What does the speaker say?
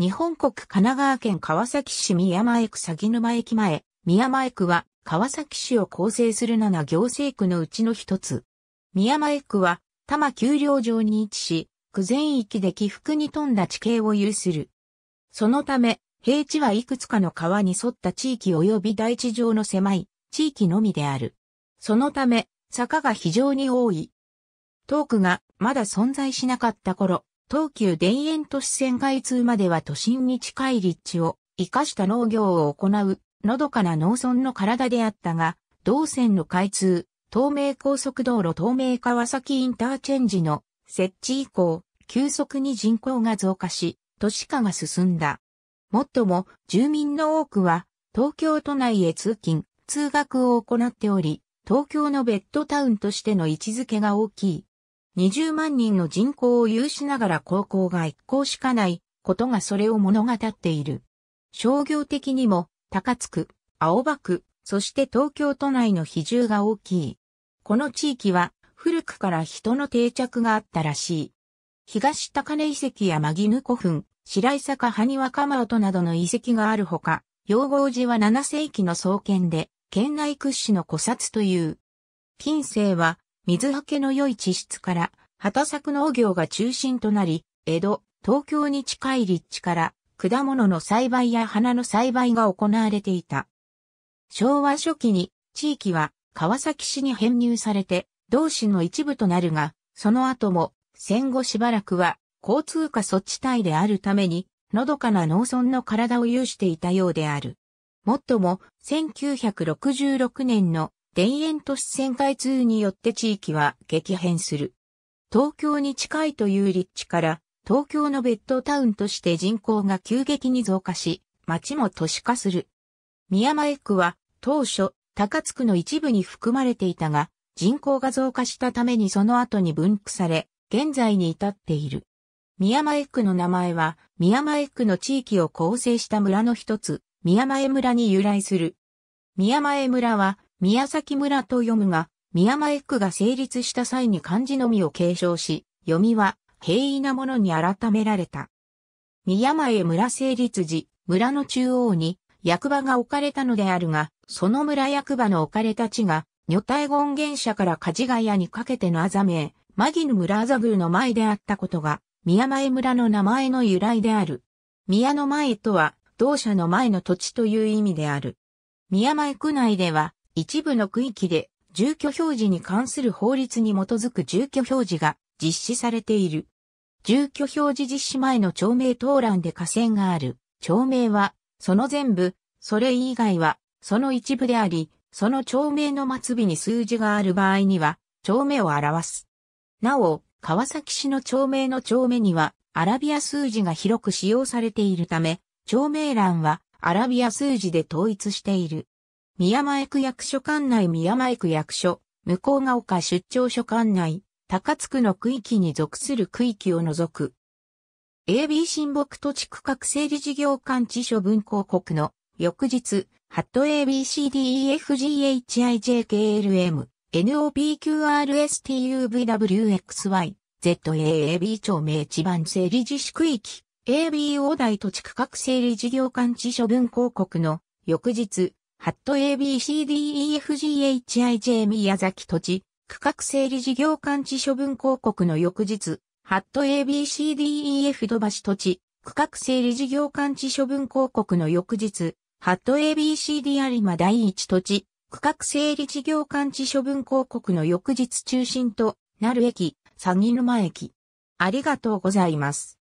日本国神奈川県川崎市宮前区鷺沼駅前。宮前区は川崎市を構成する7行政区のうちの一つ。宮前区は多摩丘陵上に位置し、区全域で起伏に富んだ地形を有する。そのため、平地はいくつかの川に沿った地域及び大地上の狭い地域のみである。そのため、坂が非常に多い。トークがまだ存在しなかった頃、東急田園都市線開通までは都心に近い立地を生かした農業を行う、のどかな農村の体であったが、同線の開通、東名高速道路東名川崎インターチェンジの設置以降、急速に人口が増加し、都市化が進んだ。もっとも、住民の多くは、東京都内へ通勤、通学を行っており、東京のベッドタウンとしての位置づけが大きい。20万人の人口を有しながら高校が一校しかないことがそれを物語っている。商業的にも高津区、青葉区、そして東京都内の比重が大きい。この地域は古くから人の定着があったらしい。東高根遺跡やマギヌ古墳、白井坂埴輪鎌音などの遺跡があるほか、養合寺は7世紀の創建で、県内屈指の古刹という。近世は水はけの良い地質から、畑作農業が中心となり、江戸、東京に近い立地から、果物の栽培や花の栽培が行われていた。昭和初期に、地域は川崎市に編入されて、同市の一部となるが、その後も、戦後しばらくは、交通化措地帯であるために、のどかな農村の体を有していたようである。もっとも、1966年の田園都市線開通によって地域は激変する。東京に近いという立地から、東京のベッドタウンとして人口が急激に増加し、町も都市化する。宮前区は当初、高津区の一部に含まれていたが、人口が増加したためにその後に分区され、現在に至っている。宮前区の名前は、宮前区の地域を構成した村の一つ、宮前村に由来する。宮前村は、宮崎村と読むが、宮前区が成立した際に漢字のみを継承し、読みは平易なものに改められた。宮前村成立時、村の中央に役場が置かれたのであるが、その村役場の置かれた地が、女体権現社から梶ヶ谷にかけてのあざめ、マギヌ村ざ宮の前であったことが、宮前村の名前の由来である。宮の前とは、同社の前の土地という意味である。宮前区内では、一部の区域で住居表示に関する法律に基づく住居表示が実施されている。住居表示実施前の町名登欄で河川がある町名は、その全部、それ以外は、その一部であり、その町名の末尾に数字がある場合には、町名を表す。なお、川崎市の町名の町名には、アラビア数字が広く使用されているため、町名欄はアラビア数字で統一している。宮前区役所管内宮前区役所、向こうが丘出張所管内、高津区の区域に属する区域を除く。AB 新木土地区画整理事業管地所分広告の翌日、ハット ABCDEFGHIJKLM、NOPQRSTUVWXYZAAB 町名地盤整理自主区域、ABO 大土地区画整理事業管地所分広告の翌日、ハット ABCDEFGHIJ 宮崎土地、区画整理事業間置処分広告の翌日、ハット ABCDEF 土橋土地、区画整理事業間置処分広告の翌日、ハット ABCD 有馬第一土地、区画整理事業間置処分広告の翌日中心となる駅、欺沼駅。ありがとうございます。